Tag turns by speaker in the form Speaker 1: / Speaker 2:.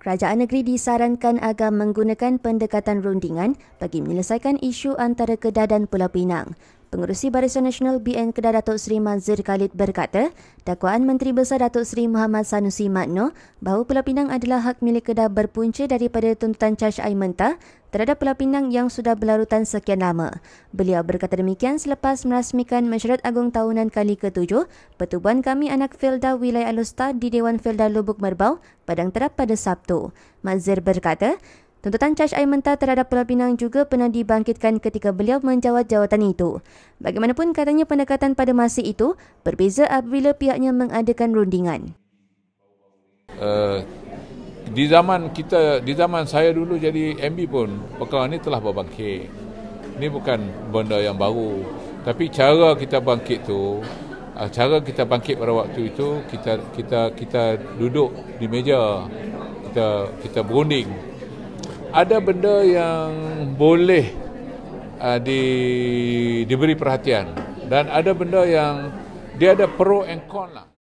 Speaker 1: kerajaan negeri disarankan agar menggunakan pendekatan rundingan bagi menyelesaikan isu antara Kedah dan Pulau Pinang. Pengerusi Barisan Nasional BN Kedah Datuk Seri Manzir Khalid berkata, dakwaan Menteri Besar Datuk Seri Muhammad Sanusi Makno bahawa Pulau Pinang adalah hak milik Kedah berpunca daripada tuntutan caj air mentah terhadap Pulau Pinang yang sudah berlarutan sekian lama. Beliau berkata demikian selepas merasmikan mesyuarat agung tahunan kali ke-7 pertubuhan kami anak Felda Wilayah Alustar di Dewan Felda Lubuk Merbau, Padang Terap pada Sabtu. Manzir berkata, Tuntutan caj air mentah terhadap Pulau Pinang juga pernah dibangkitkan ketika beliau menjawat jawatan itu. Bagaimanapun katanya pendekatan pada masa itu berbeza apabila pihaknya mengadakan rundingan.
Speaker 2: Uh, di zaman kita, di zaman saya dulu jadi MB pun perkara ini telah berbangkit. Ini bukan benda yang baru. Tapi cara kita bangkit tu, eh, cara kita bangkit pada waktu itu kita kita kita duduk di meja kita kita berunding ada benda yang boleh uh, di, diberi perhatian dan ada benda yang dia ada pro and con lah.